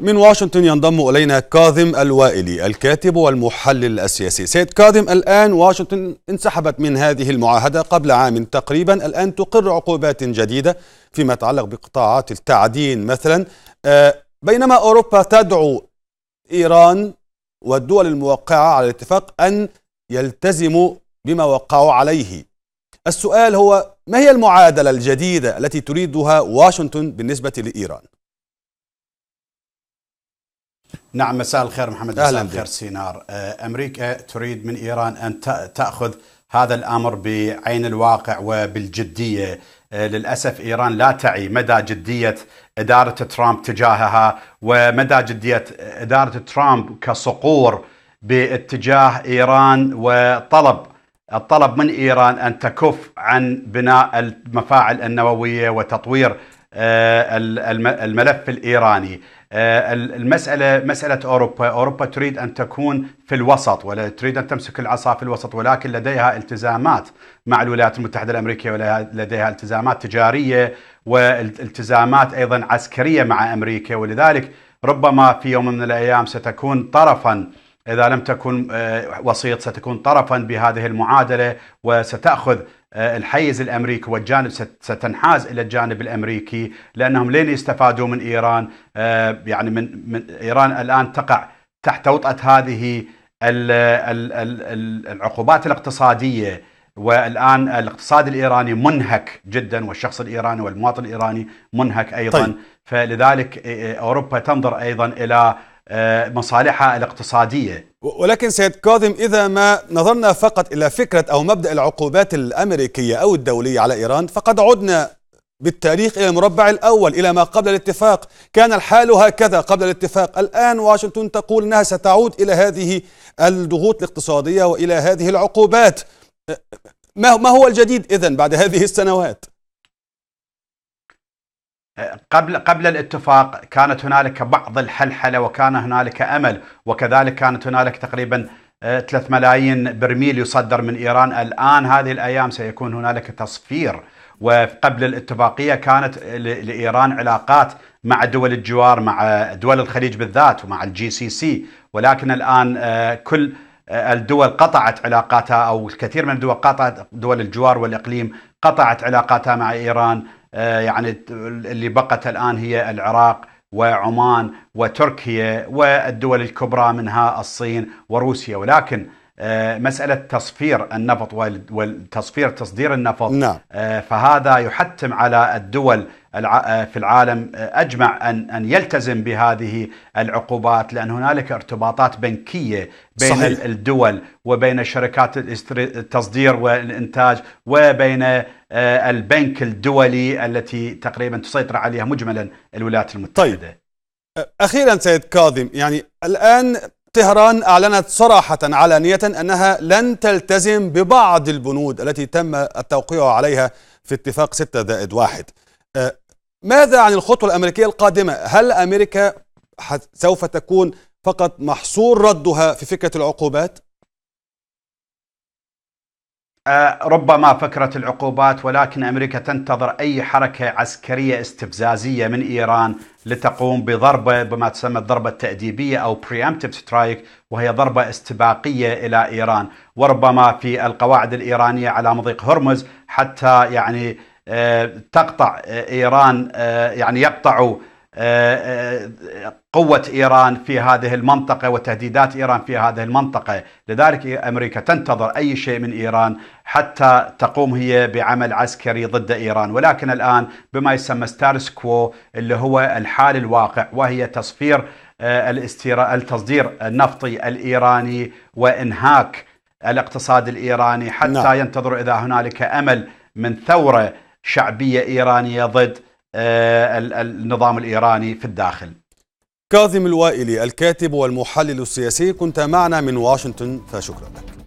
من واشنطن ينضم إلينا كاظم الوائلي الكاتب والمحلل السياسي سيد كاظم الآن واشنطن انسحبت من هذه المعاهدة قبل عام تقريبا الآن تقر عقوبات جديدة فيما يتعلق بقطاعات التعدين مثلا آه، بينما أوروبا تدعو إيران والدول الموقعة على الاتفاق أن يلتزموا بما وقعوا عليه السؤال هو ما هي المعادلة الجديدة التي تريدها واشنطن بالنسبة لإيران؟ نعم مساء الخير محمد مساء الخير سينار آه، أمريكا تريد من إيران أن تأخذ هذا الأمر بعين الواقع وبالجدية آه، للأسف إيران لا تعي مدى جدية إدارة ترامب تجاهها ومدى جدية إدارة ترامب كصقور باتجاه إيران وطلب الطلب من إيران أن تكف عن بناء المفاعل النووية وتطوير آه، الملف الايراني آه، المسألة مسألة أوروبا أوروبا تريد أن تكون في الوسط ولا تريد أن تمسك العصا في الوسط ولكن لديها التزامات مع الولايات المتحدة الأمريكية ولديها التزامات تجارية والتزامات أيضا عسكرية مع أمريكا ولذلك ربما في يوم من الأيام ستكون طرفا إذا لم تكن آه، وسيط ستكون طرفا بهذه المعادلة وستأخذ آه، الحيز الامريكي والجانب ستنحاز الى الجانب الامريكي لانهم لين يستفادوا من ايران آه، يعني من, من ايران الان تقع تحت وطاه هذه العقوبات الاقتصاديه والان الاقتصاد الايراني منهك جدا والشخص الايراني والمواطن الايراني منهك ايضا طيب. فلذلك آه، اوروبا تنظر ايضا الى آه، مصالحها الاقتصادية ولكن سيد كاظم إذا ما نظرنا فقط إلى فكرة أو مبدأ العقوبات الأمريكية أو الدولية على إيران فقد عدنا بالتاريخ إلى المربع الأول إلى ما قبل الاتفاق كان الحال هكذا قبل الاتفاق الآن واشنطن تقول أنها ستعود إلى هذه الضغوط الاقتصادية وإلى هذه العقوبات ما هو الجديد إذن بعد هذه السنوات؟ قبل قبل الاتفاق كانت هنالك بعض الحلحله وكان هنالك امل وكذلك كانت هنالك تقريبا 3 آه، ملايين برميل يصدر من ايران الان هذه الايام سيكون هنالك تصفير وقبل الاتفاقيه كانت لايران علاقات مع دول الجوار مع دول الخليج بالذات ومع الجي سي سي ولكن الان آه، كل آه، الدول قطعت علاقاتها او الكثير من الدول قطعت دول الجوار والاقليم قطعت علاقاتها مع ايران آه، يعني اللي بقت الآن هي العراق وعمان وتركيا والدول الكبرى منها الصين وروسيا ولكن آه، مسألة تصفير النفط وتصفير تصدير النفط نعم. آه، فهذا يحتم على الدول آه، في العالم أجمع أن أن يلتزم بهذه العقوبات لأن هنالك ارتباطات بنكية بين صحيح. الدول وبين شركات التصدير والإنتاج وبين البنك الدولي التي تقريبا تسيطر عليها مجملا الولايات المتحدة طيب. أخيرا سيد كاظم يعني الآن طهران أعلنت صراحة علانية أنها لن تلتزم ببعض البنود التي تم التوقيع عليها في اتفاق 6 زائد واحد أه، ماذا عن الخطوة الأمريكية القادمة؟ هل أمريكا سوف تكون فقط محصور ردها في فكرة العقوبات؟ آه، ربما فكرة العقوبات ولكن أمريكا تنتظر أي حركة عسكرية استفزازية من إيران لتقوم بضربة بما تسمى الضربة التأديبية أو preemptive strike وهي ضربة استباقية إلى إيران وربما في القواعد الإيرانية على مضيق هرمز حتى يعني آه، تقطع إيران آه، يعني يقطعوا قوة إيران في هذه المنطقة وتهديدات إيران في هذه المنطقة لذلك أمريكا تنتظر أي شيء من إيران حتى تقوم هي بعمل عسكري ضد إيران ولكن الآن بما يسمى ستارس كو اللي هو الحال الواقع وهي تصفير آه، التصدير النفطي الإيراني وإنهاك الاقتصاد الإيراني حتى نعم. ينتظر إذا هنالك أمل من ثورة شعبية إيرانية ضد آه، النظام الإيراني في الداخل كاظم الوائلي الكاتب والمحلل السياسي كنت معنا من واشنطن فشكرا لك